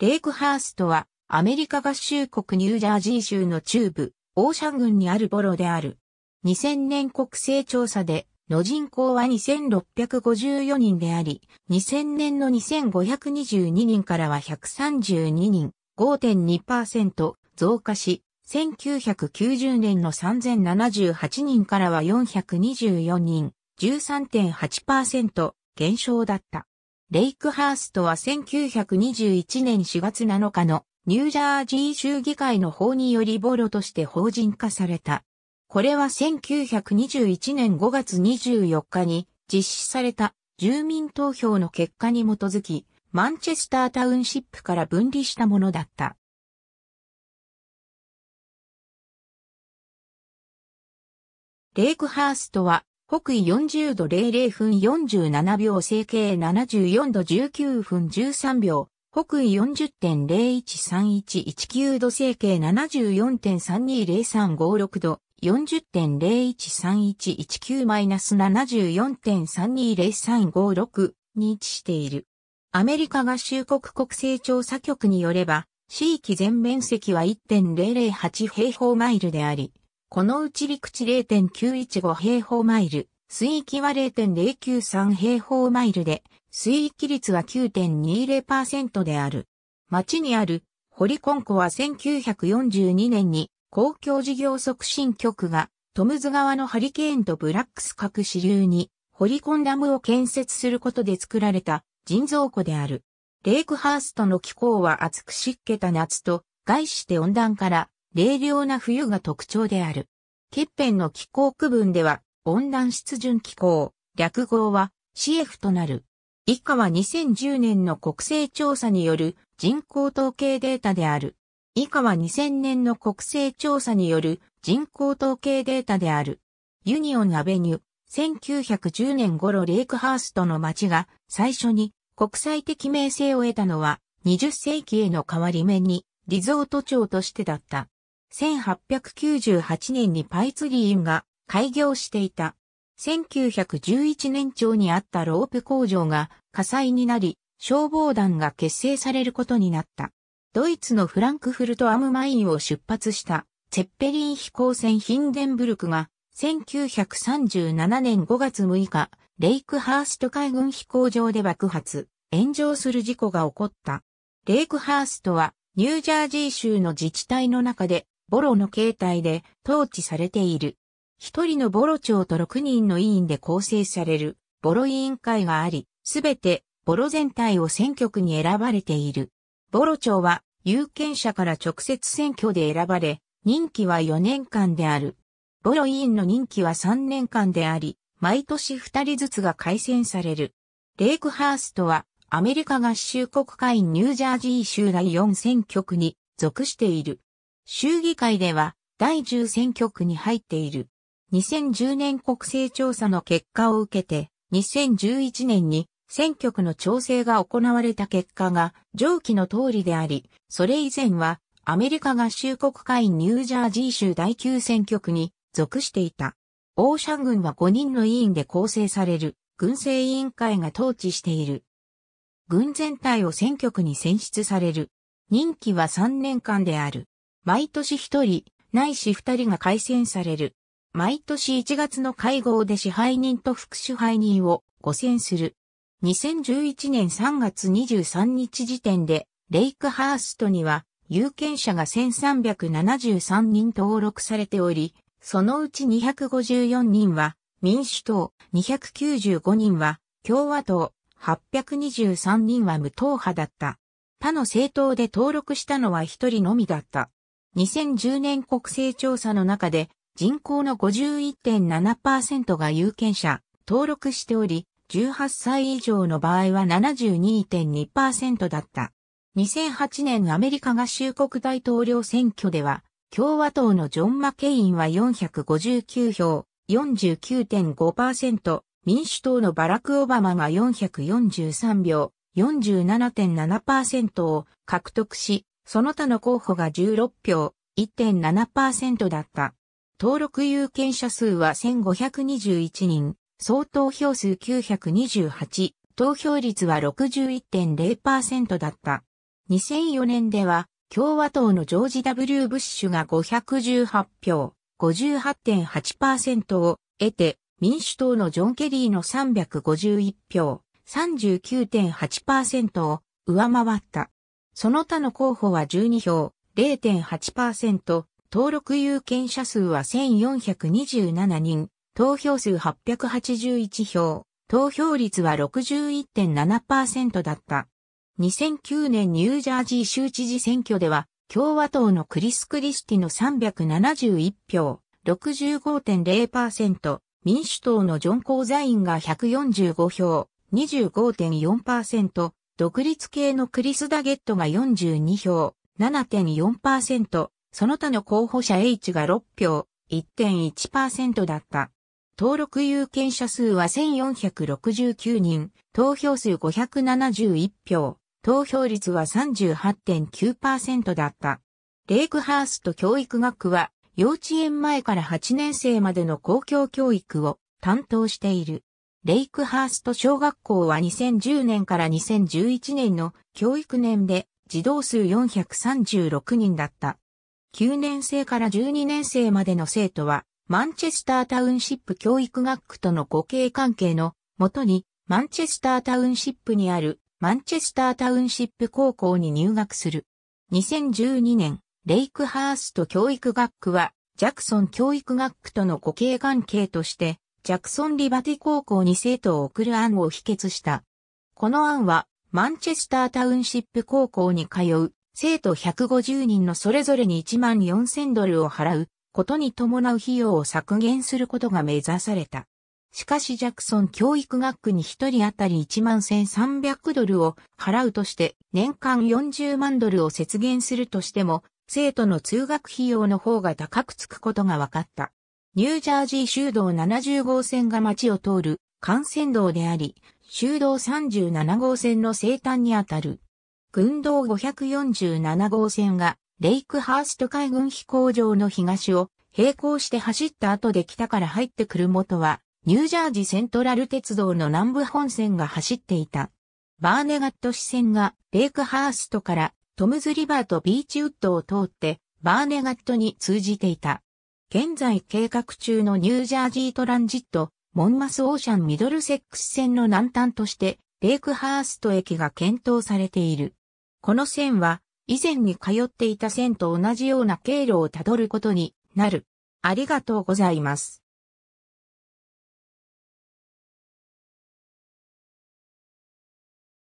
レイクハーストは、アメリカ合衆国ニュージャージー州の中部、オーシャン郡にあるボロである。2000年国勢調査で、の人口は2654人であり、2000年の2522人からは132人、5.2%増加し、1990年の3078人からは424人、13.8%減少だった。レイクハーストは1921年4月7日のニュージャージー州議会の法によりボロとして法人化された。これは1921年5月24日に実施された住民投票の結果に基づき、マンチェスタータウンシップから分離したものだった。レイクハーストは北緯40度00分47秒、整形74度19分13秒、北緯40.013119度整形74.320356度、40.013119-74.320356に位置している。アメリカ合衆国国勢調査局によれば、地域全面積は1.008平方マイルであり、このうち陸地0.915平方マイル、水域は0.093平方マイルで、水域率は9.20%である。町にある、ホリコン湖は1942年に公共事業促進局がトムズ川のハリケーンとブラックス各支流にホリコンダムを建設することで作られた人造湖である。レイクハーストの気候は暑く湿気た夏と、外して温暖から冷涼な冬が特徴である。欠片の気候区分では、温暖湿潤気候、略号は CF となる。以下は2010年の国勢調査による人口統計データである。以下は2000年の国勢調査による人口統計データである。ユニオンアベニュ、1910年頃レイクハーストの町が最初に国際的名声を得たのは20世紀への変わり目にリゾート町としてだった。1898年にパイツリーンが開業していた。1911年町にあったロープ工場が火災になり、消防団が結成されることになった。ドイツのフランクフルトアムマインを出発したツェッペリン飛行船ヒンデンブルクが1937年5月6日、レイクハースト海軍飛行場で爆発、炎上する事故が起こった。レイクハーストはニュージャージー州の自治体の中でボロの形態で統治されている。一人のボロ長と六人の委員で構成されるボロ委員会があり、すべてボロ全体を選挙区に選ばれている。ボロ長は有権者から直接選挙で選ばれ、任期は4年間である。ボロ委員の任期は3年間であり、毎年2人ずつが改選される。レイクハーストはアメリカ合衆国会ニュージャージー州第4選挙区に属している。州議会では第10選挙区に入っている。2010年国勢調査の結果を受けて、2011年に選挙区の調整が行われた結果が上記の通りであり、それ以前はアメリカ合衆国会ニュージャージー州第9選挙区に属していた。オーシャン軍は5人の委員で構成される軍政委員会が統治している。軍全体を選挙区に選出される。任期は3年間である。毎年一人、ないし二人が改選される。毎年1月の会合で支配人と副支配人を5選する。2011年3月23日時点で、レイクハーストには、有権者が1373人登録されており、そのうち254人は民主党、295人は共和党、823人は無党派だった。他の政党で登録したのは一人のみだった。2010年国勢調査の中で人口の51.7%が有権者、登録しており、18歳以上の場合は72.2%だった。2008年アメリカ合衆国大統領選挙では、共和党のジョン・マケインは459票、49.5%、民主党のバラク・オバマが443票、47.7%を獲得し、その他の候補が16票、1.7%だった。登録有権者数は1521人、総投票数928、投票率は61.0%だった。2004年では、共和党のジョージ・ W・ ブッシュが518票、58.8%を得て、民主党のジョン・ケリーの351票、39.8%を上回った。その他の候補は12票、0.8%、登録有権者数は1427人、投票数881票、投票率は61.7%だった。2009年ニュージャージー州知事選挙では、共和党のクリス・クリスティの371票、65.0%、民主党のジョン・コーザインが145票、25.4%、独立系のクリス・ダゲットが42票、7.4%、その他の候補者 H が6票、1.1%だった。登録有権者数は1469人、投票数571票、投票率は38.9%だった。レイクハースト教育学は幼稚園前から8年生までの公共教育を担当している。レイクハースト小学校は2010年から2011年の教育年で児童数436人だった。9年生から12年生までの生徒は、マンチェスタータウンシップ教育学区との互恵関係のもとに、マンチェスタータウンシップにあるマンチェスタータウンシップ高校に入学する。2012年、レイクハースト教育学区は、ジャクソン教育学区との互恵関係として、ジャクソン・リバティ高校に生徒を送る案を否決した。この案は、マンチェスタータウンシップ高校に通う、生徒150人のそれぞれに1万4000ドルを払う、ことに伴う費用を削減することが目指された。しかしジャクソン教育学区に1人当たり1万1300ドルを払うとして年間40万ドルを節減するとしても生徒の通学費用の方が高くつくことが分かった。ニュージャージー州道70号線が町を通る幹線道であり、州道37号線の西端にあたる。軍道547号線がレイクハースト海軍飛行場の東を並行して走った後で北から入ってくる元は、ニュージャージーセントラル鉄道の南部本線が走っていた。バーネガット支線がレイクハーストからトムズリバーとビーチウッドを通ってバーネガットに通じていた。現在計画中のニュージャージートランジット、モンマスオーシャンミドルセックス線の南端として、レイクハースト駅が検討されている。この線は、以前に通っていた線と同じような経路をたどることになる。ありがとうございます。